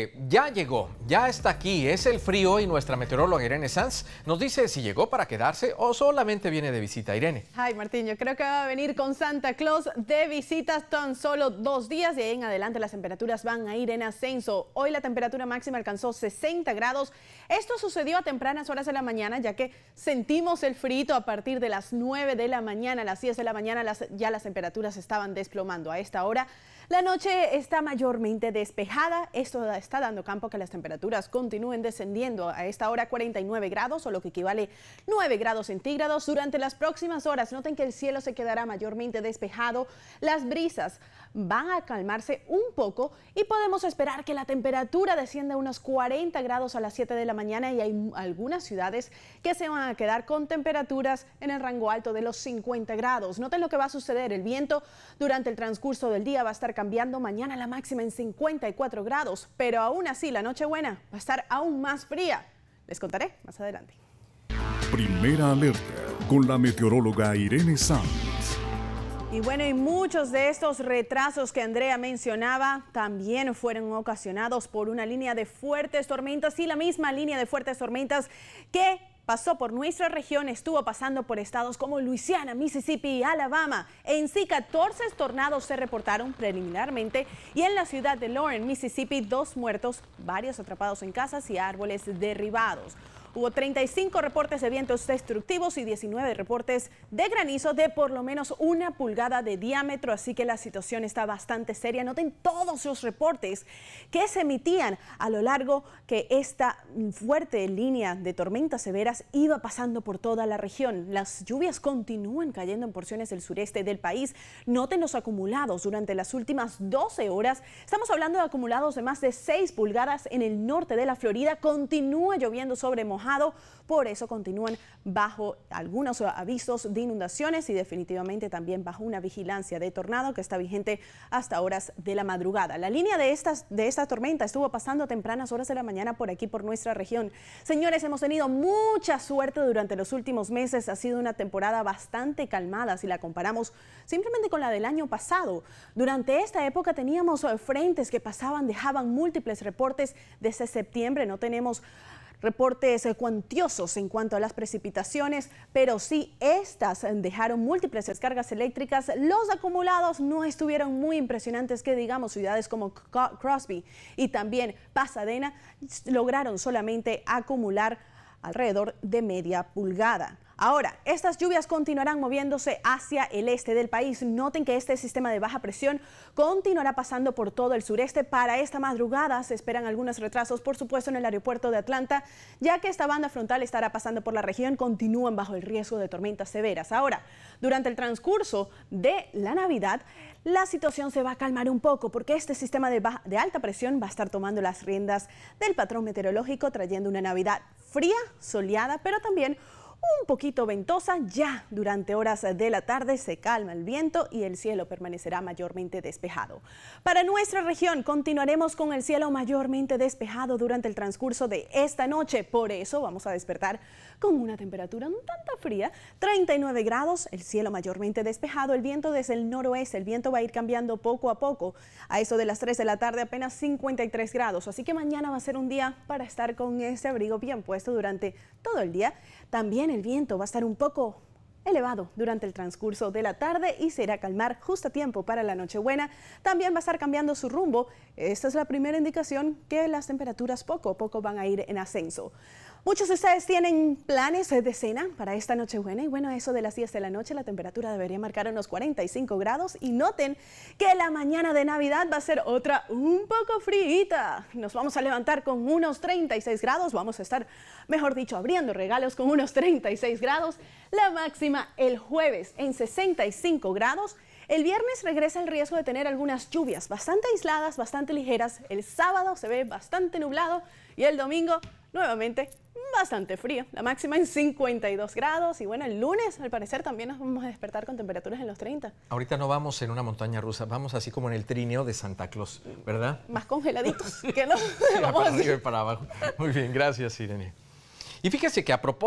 Eh, ya llegó, ya está aquí, es el frío y nuestra meteoróloga Irene Sanz nos dice si llegó para quedarse o solamente viene de visita. Irene. Ay Martín, yo creo que va a venir con Santa Claus de visitas tan solo dos días y ahí en adelante las temperaturas van a ir en ascenso. Hoy la temperatura máxima alcanzó 60 grados. Esto sucedió a tempranas horas de la mañana ya que sentimos el frito a partir de las 9 de la mañana, las 10 de la mañana las, ya las temperaturas estaban desplomando. A esta hora la noche está mayormente despejada, esto está dando campo que las temperaturas continúen descendiendo a esta hora 49 grados o lo que equivale 9 grados centígrados durante las próximas horas. Noten que el cielo se quedará mayormente despejado, las brisas van a calmarse un poco y podemos esperar que la temperatura descienda unos 40 grados a las 7 de la mañana y hay algunas ciudades que se van a quedar con temperaturas en el rango alto de los 50 grados. Noten lo que va a suceder. El viento durante el transcurso del día va a estar cambiando. Mañana la máxima en 54 grados, pero aún así la noche buena va a estar aún más fría. Les contaré más adelante. Primera alerta con la meteoróloga Irene Sanz. Y bueno, y muchos de estos retrasos que Andrea mencionaba también fueron ocasionados por una línea de fuertes tormentas y la misma línea de fuertes tormentas que pasó por nuestra región, estuvo pasando por estados como Luisiana, Mississippi y Alabama. En sí, 14 tornados se reportaron preliminarmente y en la ciudad de Lauren, Mississippi, dos muertos, varios atrapados en casas y árboles derribados. Hubo 35 reportes de vientos destructivos y 19 reportes de granizo de por lo menos una pulgada de diámetro, así que la situación está bastante seria. Noten todos los reportes que se emitían a lo largo que esta fuerte línea de tormentas severas iba pasando por toda la región. Las lluvias continúan cayendo en porciones del sureste del país. Noten los acumulados durante las últimas 12 horas. Estamos hablando de acumulados de más de 6 pulgadas en el norte de la Florida. Continúa lloviendo sobre Mojave por eso continúan bajo algunos avisos de inundaciones y definitivamente también bajo una vigilancia de tornado que está vigente hasta horas de la madrugada. La línea de, estas, de esta tormenta estuvo pasando a tempranas horas de la mañana por aquí, por nuestra región. Señores, hemos tenido mucha suerte durante los últimos meses, ha sido una temporada bastante calmada si la comparamos simplemente con la del año pasado. Durante esta época teníamos frentes que pasaban, dejaban múltiples reportes. Desde septiembre no tenemos reportes cuantiosos en cuanto a las precipitaciones, pero sí estas dejaron múltiples descargas eléctricas. Los acumulados no estuvieron muy impresionantes que digamos ciudades como Crosby y también Pasadena lograron solamente acumular alrededor de media pulgada. Ahora, estas lluvias continuarán moviéndose hacia el este del país. Noten que este sistema de baja presión continuará pasando por todo el sureste. Para esta madrugada se esperan algunos retrasos, por supuesto, en el aeropuerto de Atlanta, ya que esta banda frontal estará pasando por la región, continúan bajo el riesgo de tormentas severas. Ahora, durante el transcurso de la Navidad, la situación se va a calmar un poco porque este sistema de, de alta presión va a estar tomando las riendas del patrón meteorológico, trayendo una Navidad fría, soleada, pero también un poquito ventosa, ya durante horas de la tarde se calma el viento y el cielo permanecerá mayormente despejado. Para nuestra región continuaremos con el cielo mayormente despejado durante el transcurso de esta noche, por eso vamos a despertar con una temperatura un tanta fría, 39 grados, el cielo mayormente despejado, el viento desde el noroeste, el viento va a ir cambiando poco a poco, a eso de las 3 de la tarde apenas 53 grados, así que mañana va a ser un día para estar con ese abrigo bien puesto durante todo el día. También el viento va a estar un poco elevado durante el transcurso de la tarde y se irá a calmar justo a tiempo para la Nochebuena. También va a estar cambiando su rumbo. Esta es la primera indicación que las temperaturas poco a poco van a ir en ascenso. Muchos de ustedes tienen planes de cena para esta noche buena y bueno, eso de las 10 de la noche la temperatura debería marcar unos 45 grados y noten que la mañana de Navidad va a ser otra un poco fríita. Nos vamos a levantar con unos 36 grados, vamos a estar, mejor dicho, abriendo regalos con unos 36 grados. La máxima el jueves en 65 grados. El viernes regresa el riesgo de tener algunas lluvias bastante aisladas, bastante ligeras. El sábado se ve bastante nublado y el domingo nuevamente bastante frío. La máxima en 52 grados y bueno, el lunes al parecer también nos vamos a despertar con temperaturas en los 30. Ahorita no vamos en una montaña rusa, vamos así como en el trineo de Santa Claus, ¿verdad? Más congeladitos que no. para arriba y para abajo. Muy bien, gracias Irene. Y fíjese que a propósito...